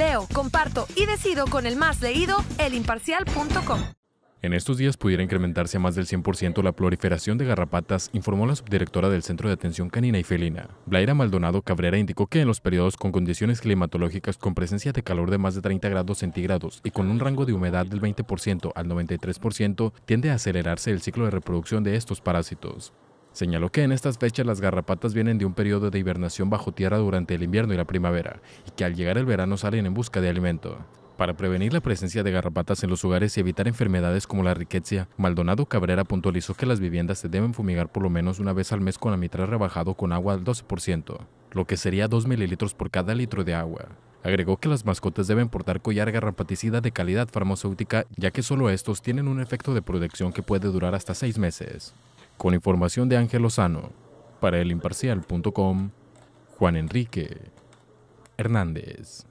leo, comparto y decido con el más leído, elimparcial.com. En estos días pudiera incrementarse a más del 100% la proliferación de garrapatas, informó la subdirectora del Centro de Atención Canina y Felina. Blaira Maldonado Cabrera indicó que en los periodos con condiciones climatológicas con presencia de calor de más de 30 grados centígrados y con un rango de humedad del 20% al 93%, tiende a acelerarse el ciclo de reproducción de estos parásitos. Señaló que en estas fechas las garrapatas vienen de un periodo de hibernación bajo tierra durante el invierno y la primavera, y que al llegar el verano salen en busca de alimento. Para prevenir la presencia de garrapatas en los hogares y evitar enfermedades como la riqueza, Maldonado Cabrera puntualizó que las viviendas se deben fumigar por lo menos una vez al mes con la mitra rebajado con agua al 12%, lo que sería 2 mililitros por cada litro de agua. Agregó que las mascotas deben portar collar garrapaticida de calidad farmacéutica, ya que solo estos tienen un efecto de protección que puede durar hasta seis meses. Con información de Ángel Lozano, para Elimparcial.com, Juan Enrique Hernández.